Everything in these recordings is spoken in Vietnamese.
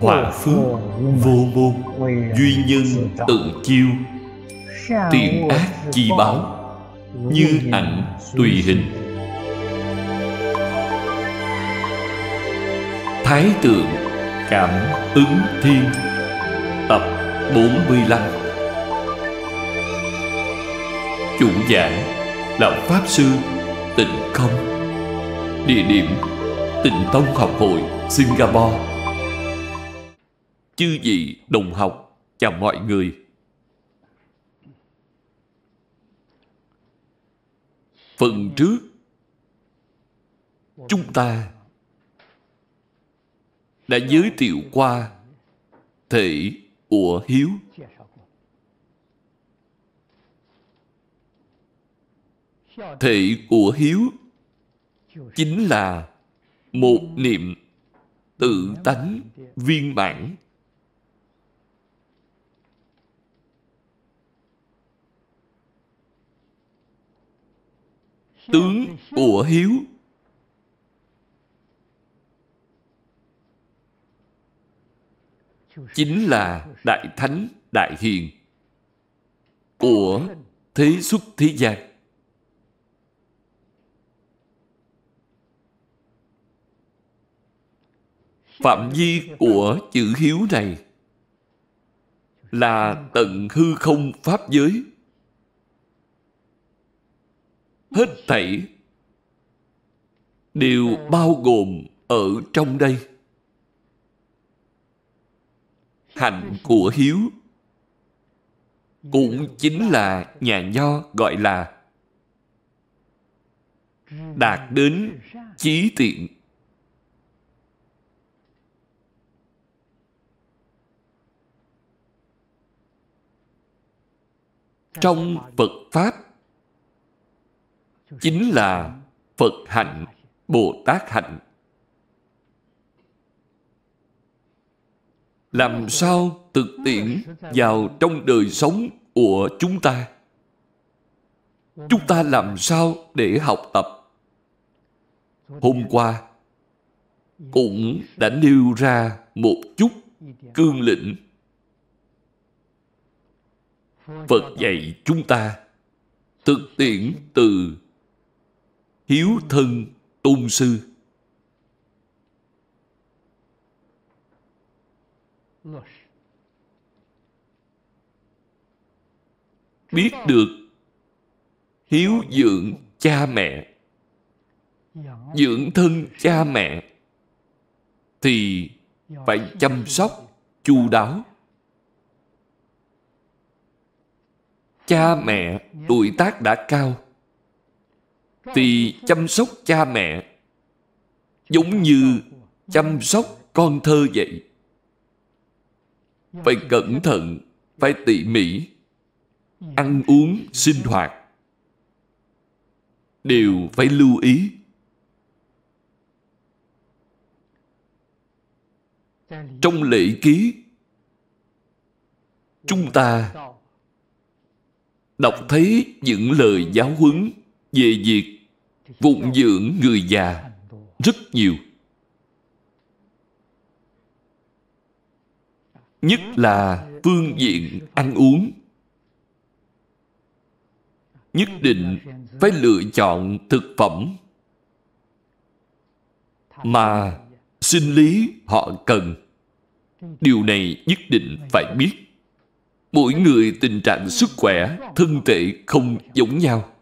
Hòa phước Vô môn Duy nhân tự chiêu Tiền ác chi báo Như ảnh tùy hình Thái tượng Cảm ứng thiên Tập 45 Chủ giảng là Pháp Sư Tịnh Không Địa điểm Tịnh Tông Học Hội Singapore chư vị đồng học và mọi người. Phần trước, chúng ta đã giới thiệu qua thể của hiếu. Thể của hiếu chính là một niệm tự tánh viên mãn tướng của hiếu chính là đại thánh đại hiền của thế xuất thế gian phạm vi của chữ hiếu này là tận hư không pháp giới hết thảy đều ừ. bao gồm ở trong đây hạnh ừ. của hiếu cũng ừ. chính là nhà nho gọi là đạt đến chí tiện trong phật pháp chính là phật hạnh bồ tát hạnh làm sao thực tiễn vào trong đời sống của chúng ta chúng ta làm sao để học tập hôm qua cũng đã nêu ra một chút cương lĩnh phật dạy chúng ta thực tiễn từ hiếu thân tôn sư biết được hiếu dưỡng cha mẹ dưỡng thân cha mẹ thì phải chăm sóc chu đáo cha mẹ tuổi tác đã cao thì chăm sóc cha mẹ giống như chăm sóc con thơ vậy phải cẩn thận phải tỉ mỉ ăn uống sinh hoạt đều phải lưu ý trong lễ ký chúng ta đọc thấy những lời giáo huấn về việc vụng dưỡng người già rất nhiều nhất là phương diện ăn uống nhất định phải lựa chọn thực phẩm mà sinh lý họ cần điều này nhất định phải biết mỗi người tình trạng sức khỏe thân thể không giống nhau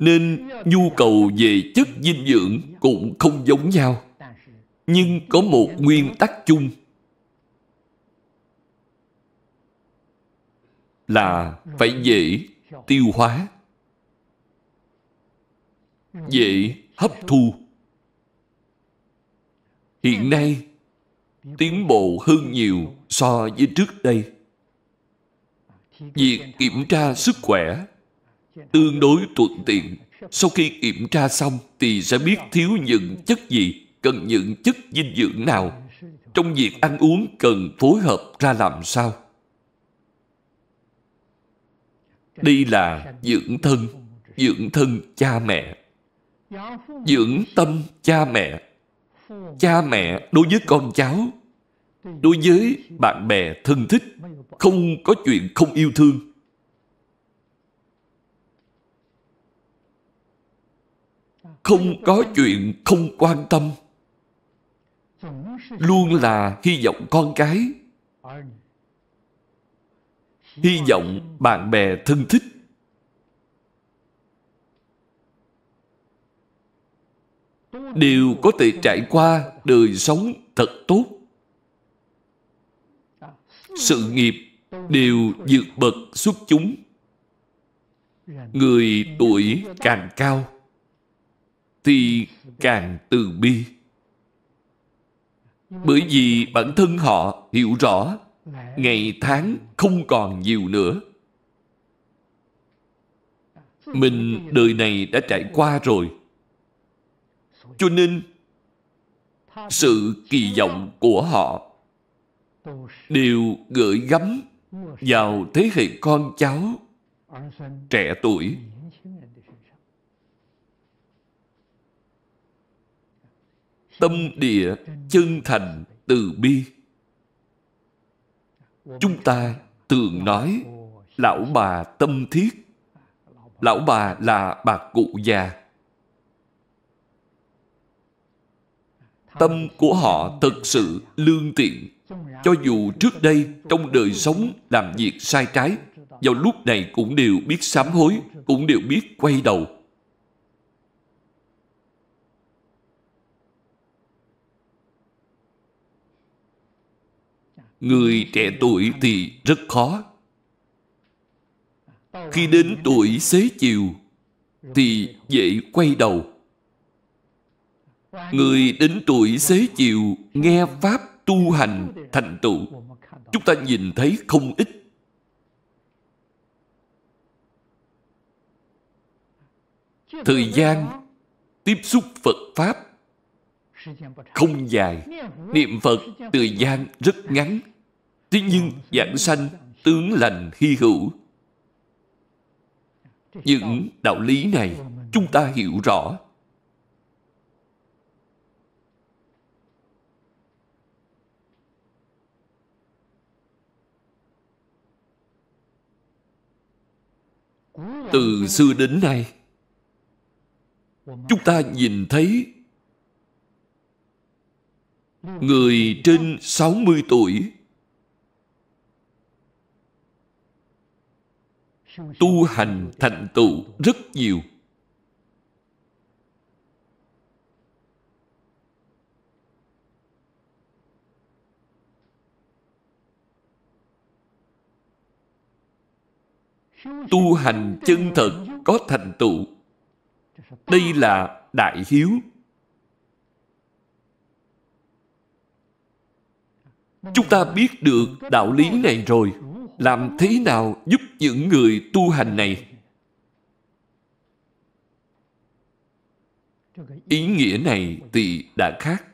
nên nhu cầu về chất dinh dưỡng cũng không giống nhau nhưng có một nguyên tắc chung là phải dễ tiêu hóa dễ hấp thu hiện nay tiến bộ hơn nhiều so với trước đây việc kiểm tra sức khỏe tương đối thuận tiện. Sau khi kiểm tra xong thì sẽ biết thiếu những chất gì, cần những chất dinh dưỡng nào. Trong việc ăn uống cần phối hợp ra làm sao. Đây là dưỡng thân, dưỡng thân cha mẹ. Dưỡng tâm cha mẹ. Cha mẹ đối với con cháu, đối với bạn bè thân thích, không có chuyện không yêu thương không có chuyện không quan tâm luôn là hy vọng con cái hy vọng bạn bè thân thích đều có thể trải qua đời sống thật tốt sự nghiệp đều vượt bậc xuất chúng người tuổi càng cao thì càng từ bi bởi vì bản thân họ hiểu rõ ngày tháng không còn nhiều nữa mình đời này đã trải qua rồi cho nên sự kỳ vọng của họ đều gửi gắm vào thế hệ con cháu trẻ tuổi tâm địa chân thành từ bi chúng ta thường nói lão bà tâm thiết lão bà là bà cụ già tâm của họ thật sự lương thiện cho dù trước đây trong đời sống làm việc sai trái vào lúc này cũng đều biết sám hối cũng đều biết quay đầu Người trẻ tuổi thì rất khó. Khi đến tuổi xế chiều thì dễ quay đầu. Người đến tuổi xế chiều nghe Pháp tu hành thành tựu. Chúng ta nhìn thấy không ít. Thời gian tiếp xúc Phật Pháp không dài niệm phật thời gian rất ngắn thế nhưng giảng sanh tướng lành hy hữu những đạo lý này chúng ta hiểu rõ từ xưa đến nay chúng ta nhìn thấy Người trên 60 tuổi tu hành thành tựu rất nhiều tu hành chân thật có thành tựu đây là đại hiếu Chúng ta biết được đạo lý này rồi Làm thế nào giúp những người tu hành này Ý nghĩa này thì đã khác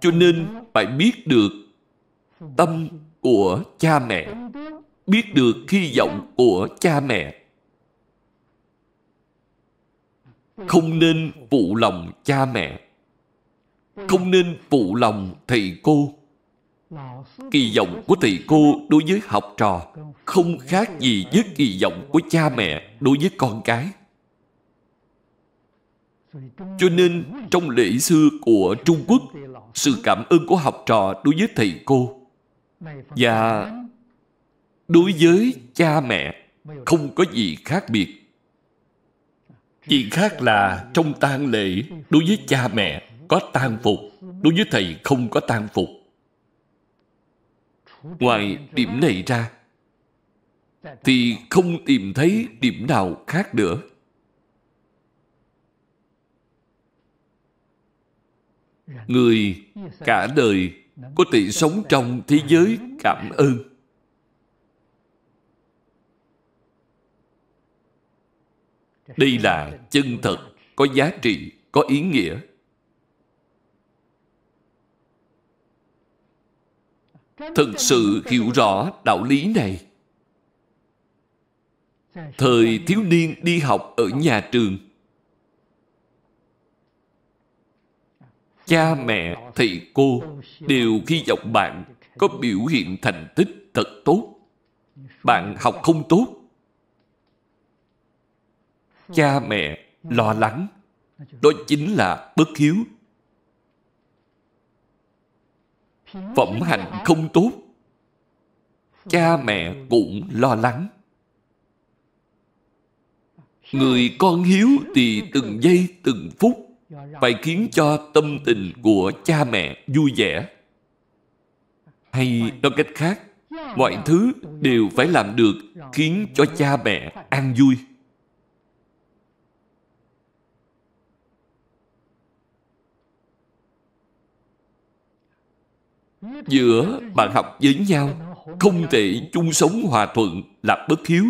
Cho nên phải biết được tâm của cha mẹ Biết được hy vọng của cha mẹ Không nên phụ lòng cha mẹ không nên phụ lòng thầy cô kỳ vọng của thầy cô đối với học trò không khác gì với kỳ vọng của cha mẹ đối với con cái cho nên trong lễ xưa của trung quốc sự cảm ơn của học trò đối với thầy cô và đối với cha mẹ không có gì khác biệt chỉ khác là trong tang lễ đối với cha mẹ có tan phục đối với thầy không có tan phục ngoài điểm này ra thì không tìm thấy điểm nào khác nữa người cả đời có thể sống trong thế giới cảm ơn đây là chân thật có giá trị có ý nghĩa thật sự hiểu rõ đạo lý này thời thiếu niên đi học ở nhà trường cha mẹ thầy cô đều khi dọc bạn có biểu hiện thành tích thật tốt bạn học không tốt cha mẹ lo lắng đó chính là bất hiếu phẩm hạnh không tốt cha mẹ cũng lo lắng người con hiếu thì từng giây từng phút phải khiến cho tâm tình của cha mẹ vui vẻ hay nói cách khác mọi thứ đều phải làm được khiến cho cha mẹ an vui giữa bạn học với nhau không thể chung sống hòa thuận là bất hiếu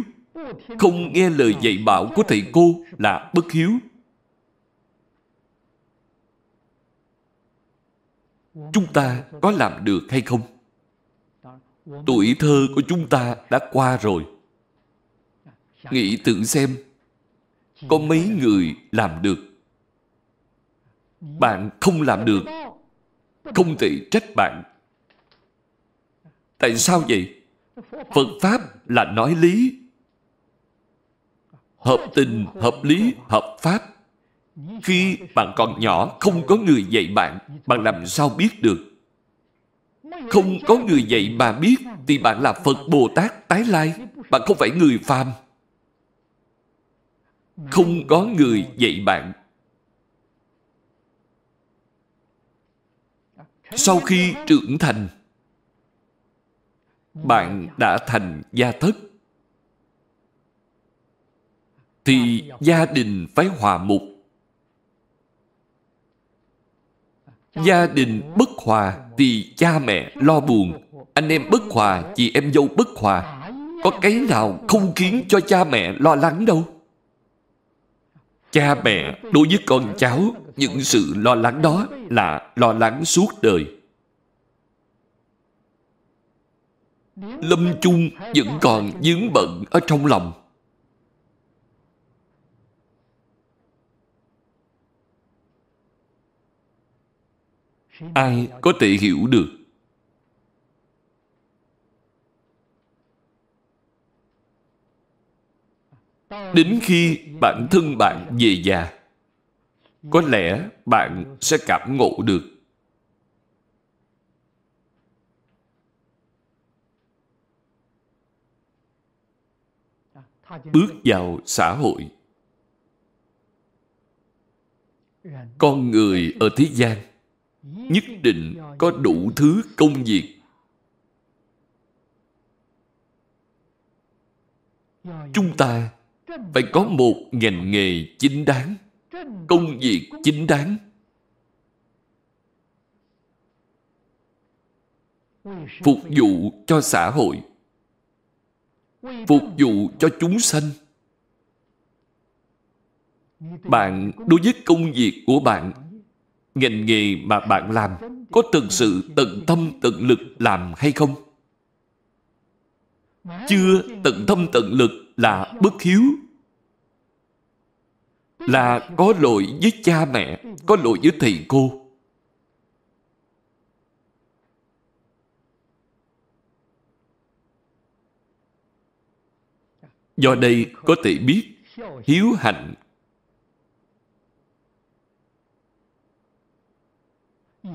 không nghe lời dạy bảo của thầy cô là bất hiếu chúng ta có làm được hay không tuổi thơ của chúng ta đã qua rồi nghĩ tự xem có mấy người làm được bạn không làm được không thể trách bạn Tại sao vậy? Phật Pháp là nói lý. Hợp tình, hợp lý, hợp Pháp. Khi bạn còn nhỏ, không có người dạy bạn, bạn làm sao biết được? Không có người dạy mà biết, thì bạn là Phật Bồ Tát tái lai. Bạn không phải người phàm. Không có người dạy bạn, sau khi trưởng thành bạn đã thành gia thất thì gia đình phải hòa mục gia đình bất hòa thì cha mẹ lo buồn anh em bất hòa chị em dâu bất hòa có cái nào không khiến cho cha mẹ lo lắng đâu cha mẹ đối với con cháu những sự lo lắng đó là lo lắng suốt đời lâm chung vẫn còn dướng bận ở trong lòng ai có thể hiểu được đến khi bản thân bạn về già có lẽ bạn sẽ cảm ngộ được bước vào xã hội con người ở thế gian nhất định có đủ thứ công việc chúng ta phải có một ngành nghề chính đáng công việc chính đáng phục vụ cho xã hội phục vụ cho chúng sanh bạn đối với công việc của bạn ngành nghề mà bạn làm có thực sự tận tâm tận lực làm hay không chưa tận tâm tận lực là bất hiếu là có lỗi với cha mẹ có lỗi với thầy cô Do đây có thể biết hiếu hạnh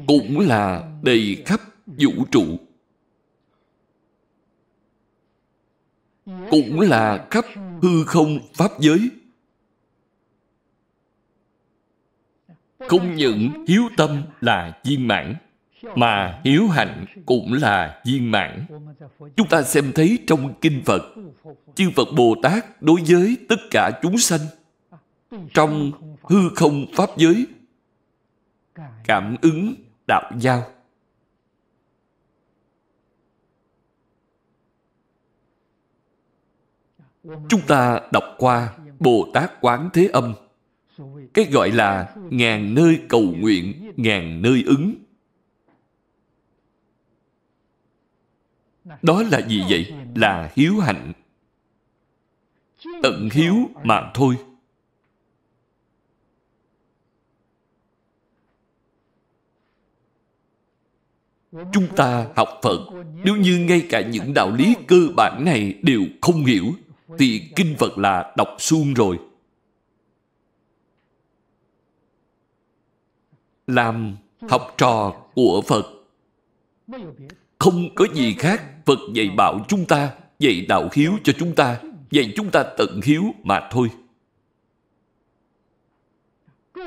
cũng là đầy khắp vũ trụ cũng là khắp hư không pháp giới không những hiếu tâm là viên mãn mà hiếu hạnh cũng là viên mãn chúng ta xem thấy trong kinh phật chư Phật Bồ Tát đối với tất cả chúng sanh trong hư không pháp giới cảm ứng đạo giao chúng ta đọc qua Bồ Tát Quán Thế Âm cái gọi là ngàn nơi cầu nguyện ngàn nơi ứng đó là gì vậy là hiếu hạnh tận hiếu mà thôi chúng ta học phật nếu như ngay cả những đạo lý cơ bản này đều không hiểu thì kinh phật là đọc suông rồi làm học trò của phật không có gì khác phật dạy bảo chúng ta dạy đạo hiếu cho chúng ta Vậy chúng ta tận hiếu mà thôi.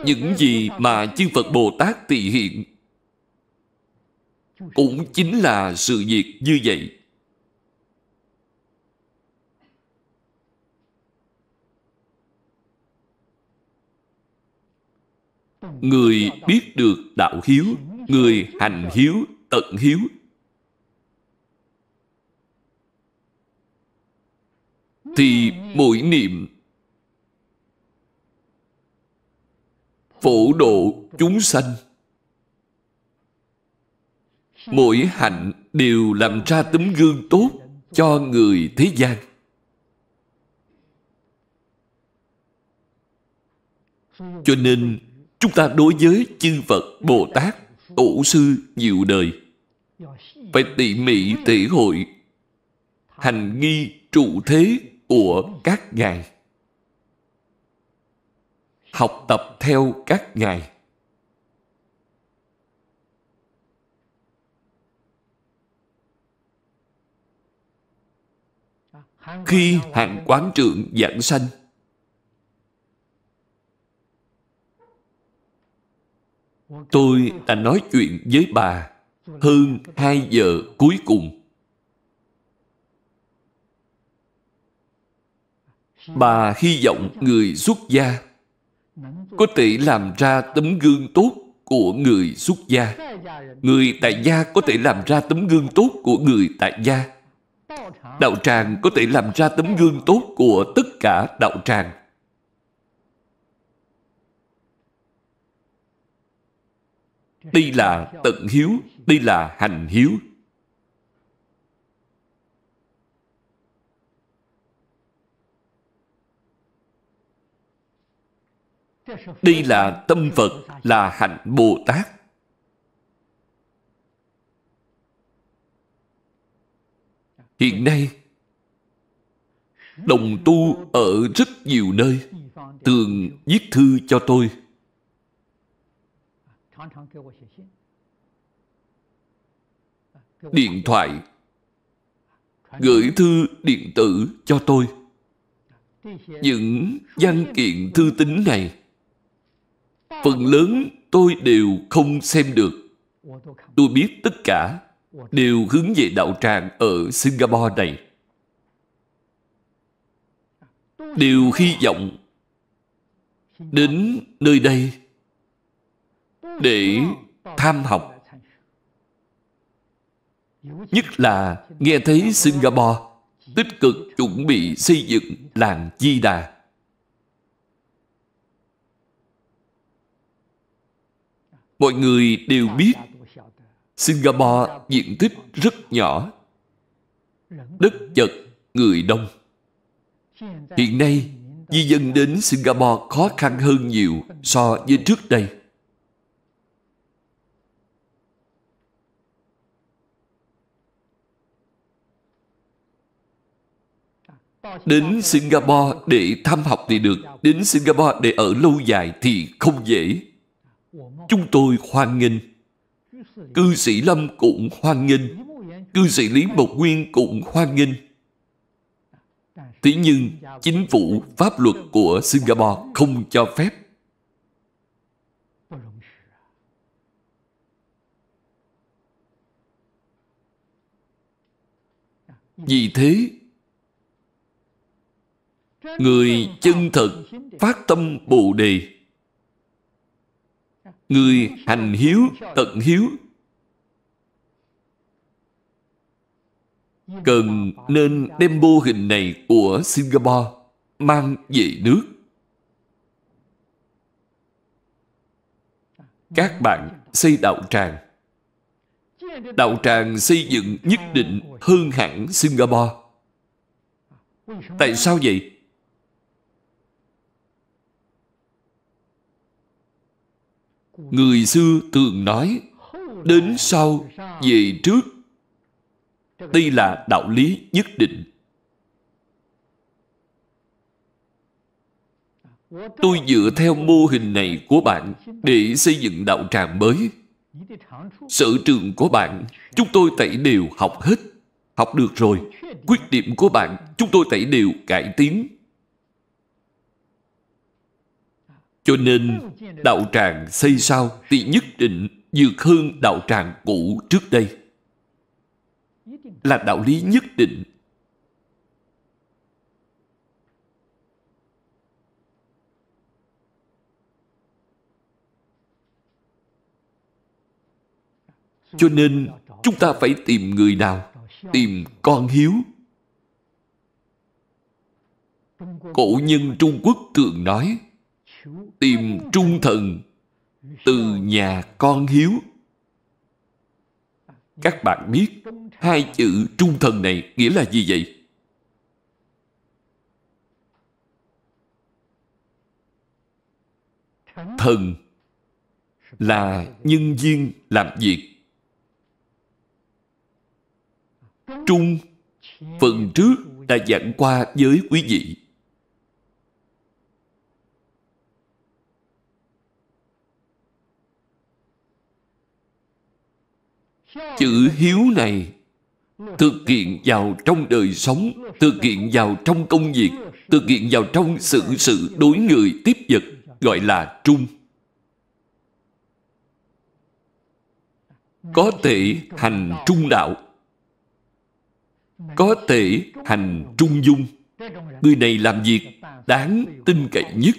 Những gì mà chư Phật Bồ Tát tỳ hiện cũng chính là sự việc như vậy. Người biết được đạo hiếu, người hành hiếu, tận hiếu thì mỗi niệm phổ độ chúng sanh mỗi hạnh đều làm ra tấm gương tốt cho người thế gian cho nên chúng ta đối với chư phật bồ tát tổ sư nhiều đời phải tỉ mỉ thể hội hành nghi trụ thế của các ngài học tập theo các ngài khi hạng quán trưởng giảng sanh tôi đã nói chuyện với bà hơn hai giờ cuối cùng Bà hy vọng người xuất gia có thể làm ra tấm gương tốt của người xuất gia. Người tại gia có thể làm ra tấm gương tốt của người tại gia. Đạo tràng có thể làm ra tấm gương tốt của tất cả đạo tràng. Đây là tận hiếu, đây là hành hiếu. Đây là tâm Phật, là hạnh Bồ Tát. Hiện nay, đồng tu ở rất nhiều nơi thường viết thư cho tôi điện thoại gửi thư điện tử cho tôi những văn kiện thư tín này phần lớn tôi đều không xem được tôi biết tất cả đều hướng về đạo tràng ở singapore này đều hy vọng đến nơi đây để tham học nhất là nghe thấy singapore tích cực chuẩn bị xây dựng làng di đà mọi người đều biết Singapore diện tích rất nhỏ. Đất chật, người đông. Hiện nay, di dân đến Singapore khó khăn hơn nhiều so với trước đây. Đến Singapore để thăm học thì được, đến Singapore để ở lâu dài thì không dễ. Chúng tôi hoan nghênh. Cư sĩ Lâm cũng hoan nghênh. Cư sĩ Lý Mộc Nguyên cũng hoan nghênh. Thế nhưng, chính phủ pháp luật của Singapore không cho phép. Vì thế, người chân thật phát tâm Bồ Đề người hành hiếu tận hiếu cần nên đem mô hình này của Singapore mang về nước. Các bạn xây đạo tràng. Đạo tràng xây dựng nhất định hơn hẳn Singapore. Tại sao vậy? Người xưa thường nói Đến sau, về trước Đây là đạo lý nhất định Tôi dựa theo mô hình này của bạn Để xây dựng đạo tràng mới Sở trường của bạn Chúng tôi tẩy đều học hết Học được rồi Quyết điểm của bạn Chúng tôi tẩy đều cải tiến Cho nên đạo tràng xây sau thì nhất định vượt hơn đạo tràng cũ trước đây. Là đạo lý nhất định. Cho nên chúng ta phải tìm người nào? Tìm con hiếu. Cổ nhân Trung Quốc thường nói tìm trung thần từ nhà con hiếu các bạn biết hai chữ trung thần này nghĩa là gì vậy thần là nhân viên làm việc trung phần trước đã giảng qua với quý vị chữ hiếu này thực hiện vào trong đời sống thực hiện vào trong công việc thực hiện vào trong sự sự đối người tiếp vật gọi là trung có thể hành trung đạo có thể hành trung dung người này làm việc đáng tin cậy nhất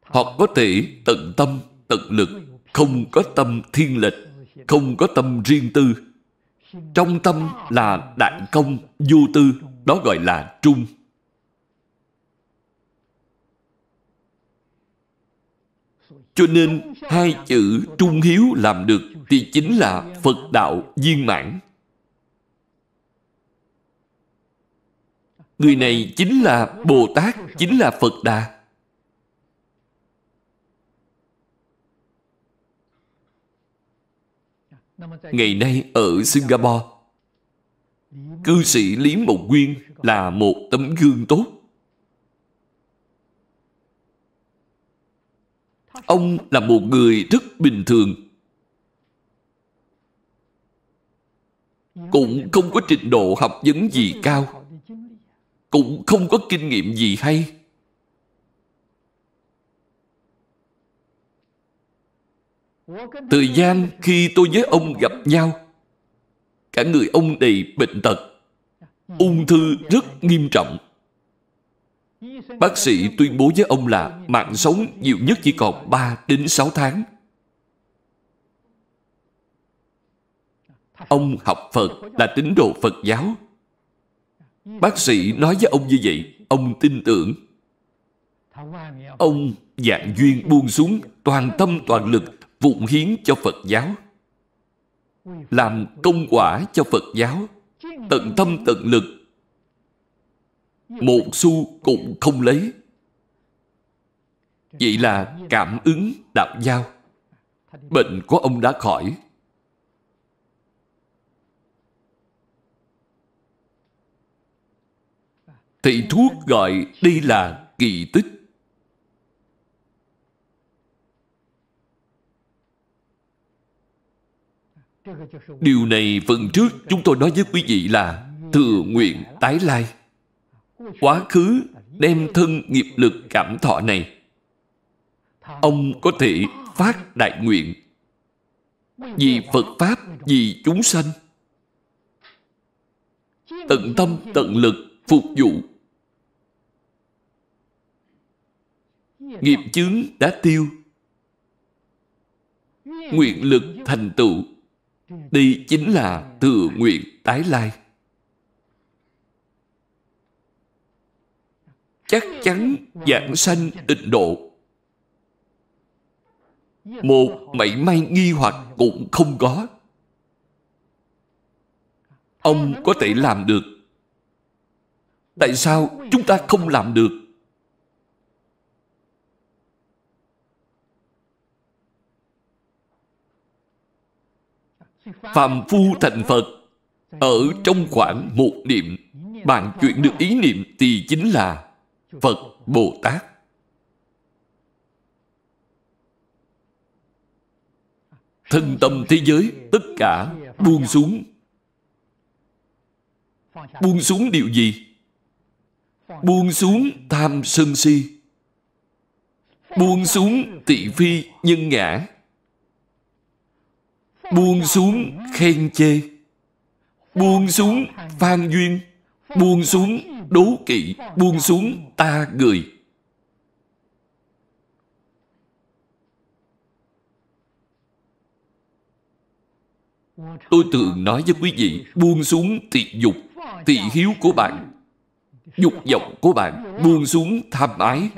hoặc có thể tận tâm tận lực không có tâm thiên lệch không có tâm riêng tư trong tâm là đại công vô tư đó gọi là trung cho nên hai chữ trung hiếu làm được thì chính là phật đạo viên mãn người này chính là bồ tát chính là phật đà Ngày nay ở Singapore, cư sĩ Lý Mộc Nguyên là một tấm gương tốt. Ông là một người rất bình thường. Cũng không có trình độ học vấn gì cao. Cũng không có kinh nghiệm gì hay. Thời gian khi tôi với ông gặp nhau Cả người ông đầy bệnh tật Ung thư rất nghiêm trọng Bác sĩ tuyên bố với ông là mạng sống nhiều nhất chỉ còn 3 đến 6 tháng. Ông học Phật là tín đồ Phật giáo. Bác sĩ nói với ông như vậy, ông tin tưởng. Ông dạng duyên buông xuống toàn tâm toàn lực phụng hiến cho Phật giáo làm công quả cho Phật giáo tận tâm tận lực một xu cũng không lấy vậy là cảm ứng đạo giao bệnh của ông đã khỏi thầy thuốc gọi đây là kỳ tích Điều này phần trước chúng tôi nói với quý vị là thừa nguyện tái lai. Quá khứ đem thân nghiệp lực cảm thọ này. Ông có thể phát đại nguyện vì Phật Pháp, vì chúng sanh. Tận tâm, tận lực, phục vụ. Nghiệp chướng đã tiêu. Nguyện lực thành tựu đây chính là tự nguyện tái lai. Chắc chắn giảng sanh tịnh độ. Một mảy may nghi hoặc cũng không có. Ông có thể làm được. Tại sao chúng ta không làm được? phàm phu thành Phật Ở trong khoảng một niệm Bạn chuyển được ý niệm thì chính là Phật Bồ Tát Thân tâm thế giới Tất cả buông xuống Buông xuống điều gì? Buông xuống tham sân si Buông xuống tị phi nhân ngã buông xuống khen chê buông xuống phan duyên buông xuống đố kỵ buông xuống ta người tôi thường nói với quý vị buông xuống tị dục tị hiếu của bạn dục vọng của bạn buông xuống tham ái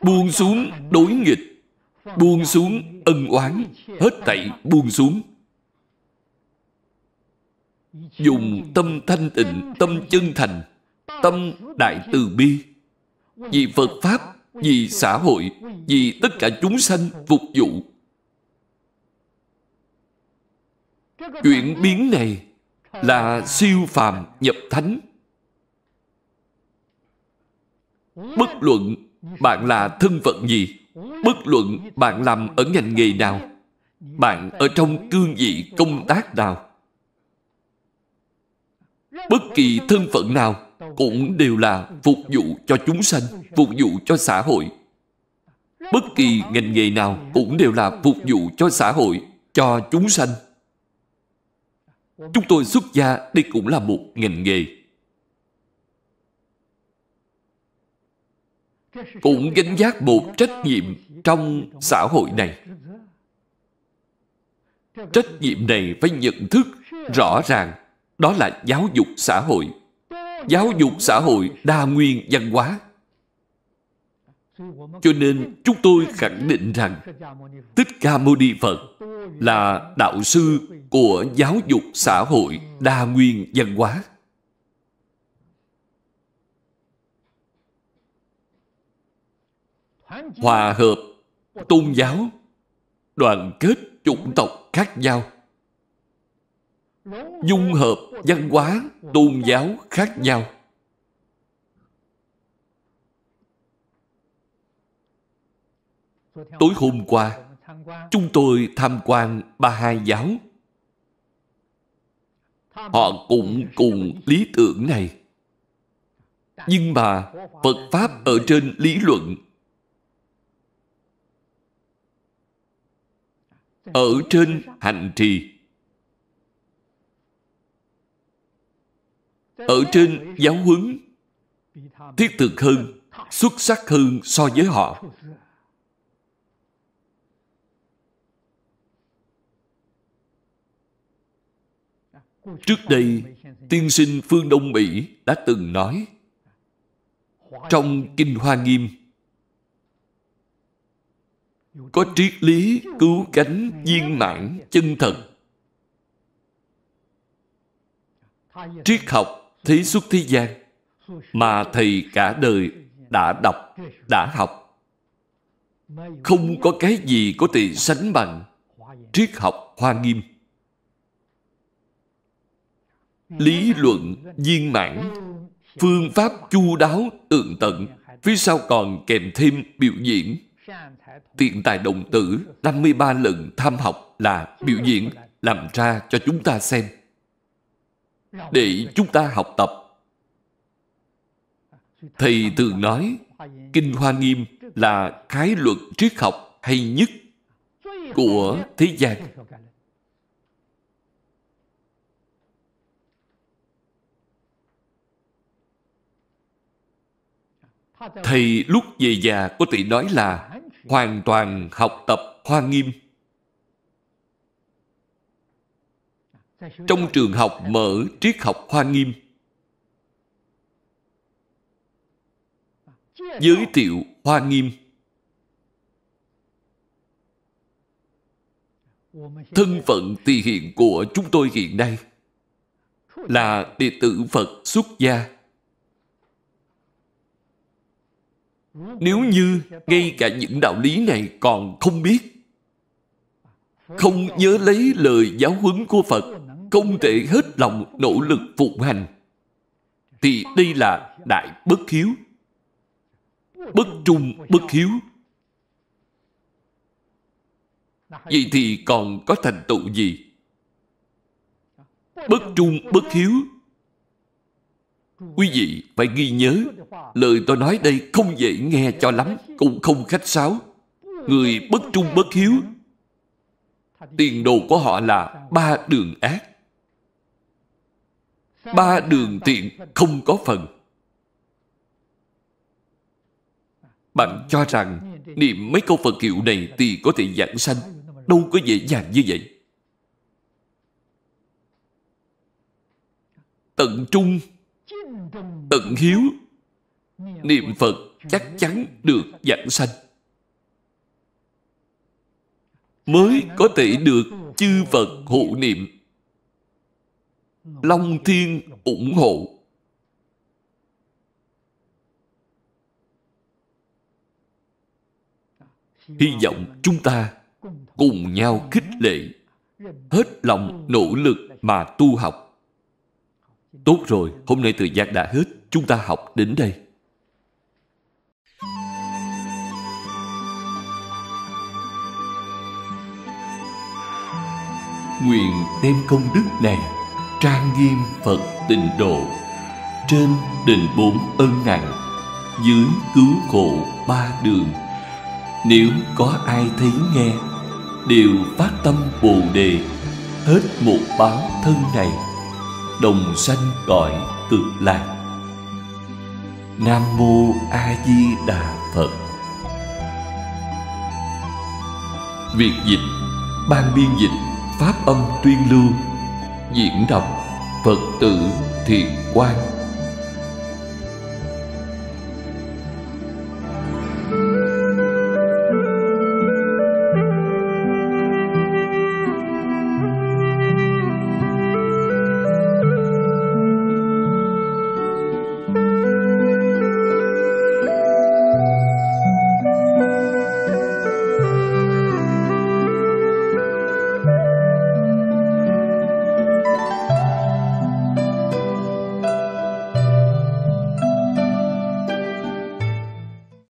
buông xuống đối nghịch buông xuống ân oán hết tẩy buông xuống dùng tâm thanh tịnh tâm chân thành tâm đại từ bi vì phật pháp vì xã hội vì tất cả chúng sanh phục vụ chuyển biến này là siêu phàm nhập thánh bất luận bạn là thân phận gì Bất luận bạn làm ở ngành nghề nào, bạn ở trong cương vị công tác nào, bất kỳ thân phận nào cũng đều là phục vụ cho chúng sanh, phục vụ cho xã hội. Bất kỳ ngành nghề nào cũng đều là phục vụ cho xã hội, cho chúng sanh. Chúng tôi xuất gia đây cũng là một ngành nghề cũng gánh giác một trách nhiệm trong xã hội này trách nhiệm này phải nhận thức rõ ràng đó là giáo dục xã hội giáo dục xã hội đa nguyên văn hóa cho nên chúng tôi khẳng định rằng Thích Ca Mâu Ni Phật là đạo sư của giáo dục xã hội đa nguyên văn hóa. hòa hợp tôn giáo đoàn kết chủng tộc khác nhau dung hợp văn hóa tôn giáo khác nhau tối hôm qua chúng tôi tham quan ba hai giáo họ cũng cùng lý tưởng này nhưng mà phật pháp ở trên lý luận ở trên hành trì ở trên giáo huấn thiết thực hơn xuất sắc hơn so với họ trước đây tiên sinh phương đông mỹ đã từng nói trong kinh hoa nghiêm có triết lý cứu cánh viên mãn chân thật triết học thế xuất thế gian mà thầy cả đời đã đọc đã học không có cái gì có thể sánh bằng triết học hoa nghiêm lý luận viên mãn phương pháp chu đáo tường tận phía sau còn kèm thêm biểu diễn Tiền tài đồng tử 53 lần tham học là biểu diễn làm ra cho chúng ta xem. Để chúng ta học tập. Thầy thường nói Kinh Hoa Nghiêm là khái luật triết học hay nhất của thế gian. Thầy lúc về già có thể nói là hoàn toàn học tập Hoa Nghiêm. Trong trường học mở triết học Hoa Nghiêm, giới thiệu Hoa Nghiêm, thân phận tỳ hiện của chúng tôi hiện nay là đệ tử Phật xuất gia Nếu như ngay cả những đạo lý này còn không biết, không nhớ lấy lời giáo huấn của Phật, không thể hết lòng nỗ lực phục hành, thì đây là đại bất hiếu. Bất trung bất hiếu. Vậy thì còn có thành tựu gì? Bất trung bất hiếu Quý vị phải ghi nhớ, lời tôi nói đây không dễ nghe cho lắm, cũng không khách sáo. Người bất trung bất hiếu, tiền đồ của họ là ba đường ác. Ba đường tiện không có phần. Bạn cho rằng niệm mấy câu Phật hiệu này thì có thể giảng sanh. Đâu có dễ dàng như vậy. Tận trung tận hiếu niệm phật chắc chắn được giảng sanh mới có thể được chư phật hộ niệm long thiên ủng hộ hy vọng chúng ta cùng nhau khích lệ hết lòng nỗ lực mà tu học Tốt rồi, hôm nay thời gian đã hết, chúng ta học đến đây. Nguyện đem công đức này trang nghiêm Phật tịnh độ trên đền bốn ân nặng dưới cứu khổ ba đường nếu có ai thấy nghe đều phát tâm bồ đề hết một báo thân này đồng sanh cõi cực lạc nam mô a di đà phật việt dịch ban biên dịch pháp âm tuyên lưu diễn đọc phật tử thiền quang